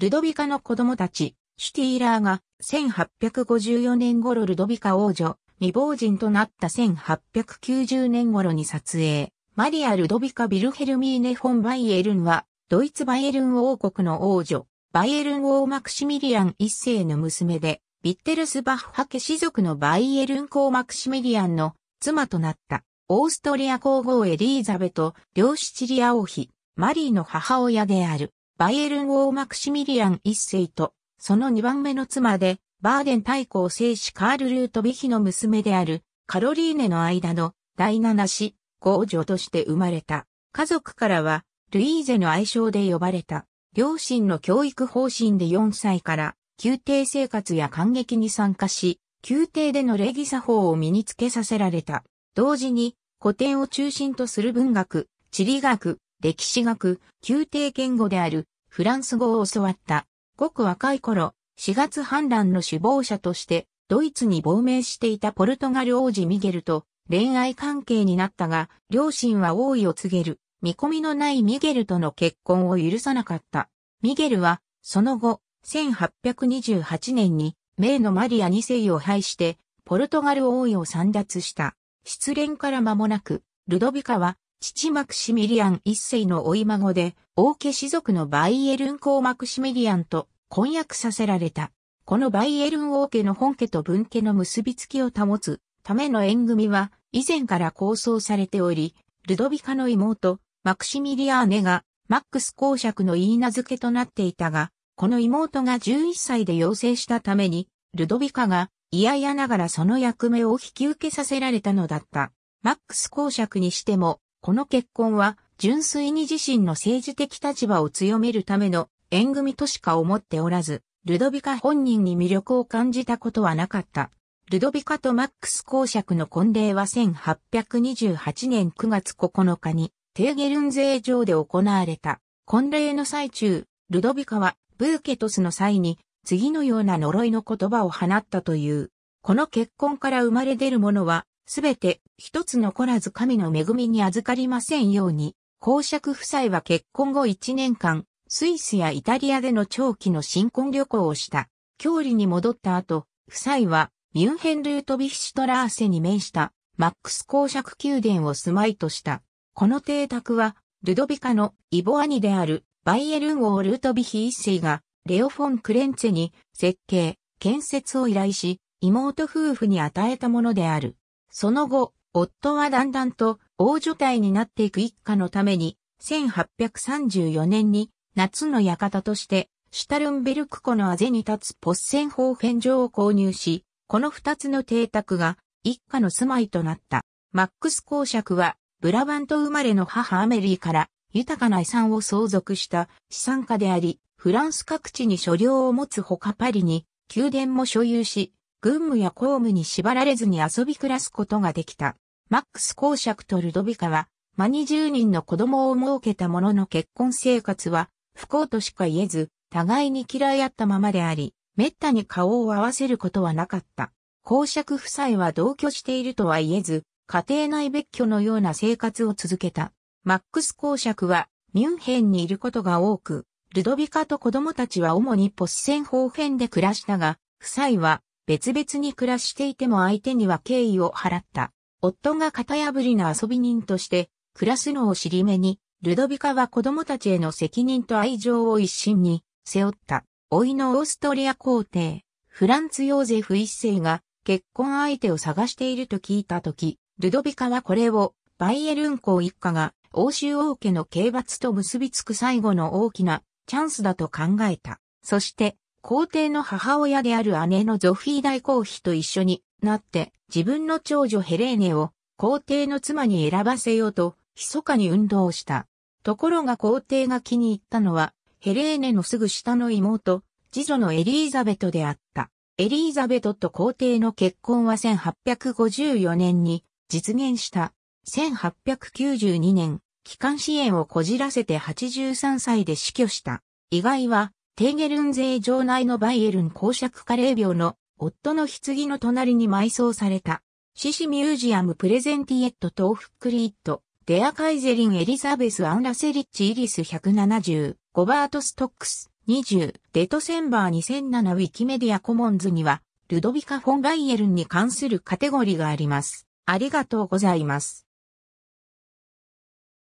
ルドビカの子供たち、シュティーラーが1854年頃ルドビカ王女、未亡人となった1890年頃に撮影。マリア・ルドビカ・ビルヘルミーネ・フォン・バイエルンは、ドイツ・バイエルン王国の王女、バイエルン王マクシミリアン一世の娘で、ビッテルスバッハ家氏族のバイエルン公マクシミリアンの妻となった、オーストリア皇后エリーザベと、両シチリア王妃、マリーの母親である。バイエルン王マクシミリアン一世と、その二番目の妻で、バーデン大公聖子カール・ルートビヒの娘である、カロリーネの間の第七子、皇女として生まれた。家族からは、ルイーゼの愛称で呼ばれた。両親の教育方針で4歳から、宮廷生活や感激に参加し、宮廷での礼儀作法を身につけさせられた。同時に、古典を中心とする文学、地理学、歴史学、宮廷言語であるフランス語を教わった。ごく若い頃、4月反乱の首謀者としてドイツに亡命していたポルトガル王子ミゲルと恋愛関係になったが、両親は王位を告げる、見込みのないミゲルとの結婚を許さなかった。ミゲルは、その後、1828年に、名のマリア2世を廃して、ポルトガル王位を散奪した。失恋から間もなく、ルドビカは、父マクシミリアン一世の追い孫で、王家士族のバイエルン公マクシミリアンと婚約させられた。このバイエルン王家の本家と分家の結びつきを保つための縁組は以前から構想されており、ルドビカの妹、マクシミリアーネがマックス公爵の言い名付けとなっていたが、この妹が11歳で養成したために、ルドビカが嫌々ながらその役目を引き受けさせられたのだった。マックス公爵にしても、この結婚は純粋に自身の政治的立場を強めるための縁組としか思っておらず、ルドビカ本人に魅力を感じたことはなかった。ルドビカとマックス公爵の婚礼は1828年9月9日にテーゲルンゼー城で行われた。婚礼の最中、ルドビカはブーケトスの際に次のような呪いの言葉を放ったという。この結婚から生まれ出るものはすべて一つ残らず神の恵みに預かりませんように、公爵夫妻は結婚後一年間、スイスやイタリアでの長期の新婚旅行をした。郷里に戻った後、夫妻はミュンヘンルートビヒシュトラーセに面したマックス公爵宮殿を住まいとした。この邸宅は、ルドビカのイボ兄であるバイエルン王ルートビヒ一世がレオフォン・クレンツェに設計、建設を依頼し、妹夫婦に与えたものである。その後、夫はだんだんと大所帯になっていく一家のために、1834年に夏の館としてシュタルンベルク湖のあぜに立つポッセンホーフェン城を購入し、この二つの邸宅が一家の住まいとなった。マックス公爵はブラバント生まれの母アメリーから豊かな遺産を相続した資産家であり、フランス各地に所領を持つほかパリに宮殿も所有し、軍務や公務に縛られずに遊び暮らすことができた。マックス公爵とルドビカは、マニ十人の子供を設けたものの結婚生活は、不幸としか言えず、互いに嫌い合ったままであり、滅多に顔を合わせることはなかった。公爵夫妻は同居しているとは言えず、家庭内別居のような生活を続けた。マックス公爵は、ミュンヘンにいることが多く、ルドビカと子供たちは主にポッセン方辺で暮らしたが、夫妻は別々に暮らしていても相手には敬意を払った。夫が型破りな遊び人として暮らすのを尻目に、ルドビカは子供たちへの責任と愛情を一身に背負った、老いのオーストリア皇帝、フランツ・ヨーゼフ一世が結婚相手を探していると聞いたとき、ルドビカはこれをバイエルン公一家が欧州王家の刑罰と結びつく最後の大きなチャンスだと考えた。そして、皇帝の母親である姉のゾフィー大公妃と一緒になって自分の長女ヘレーネを皇帝の妻に選ばせようと、密かに運動した。ところが皇帝が気に入ったのは、ヘレーネのすぐ下の妹、次女のエリーザベトであった。エリーザベトと皇帝の結婚は1854年に実現した。1892年、帰還支援をこじらせて83歳で死去した。意外は、テーゲルン税城内のバイエルン公爵加齢病の夫の棺の隣に埋葬された。シシミュージアムプレゼンティエットトーフクリーット、デアカイゼリンエリザベスアンラセリッチイリス170、ゴバートストックス20、デトセンバー2007ウィキメディアコモンズには、ルドビカ・フォン・ライエルンに関するカテゴリーがあります。ありがとうございます。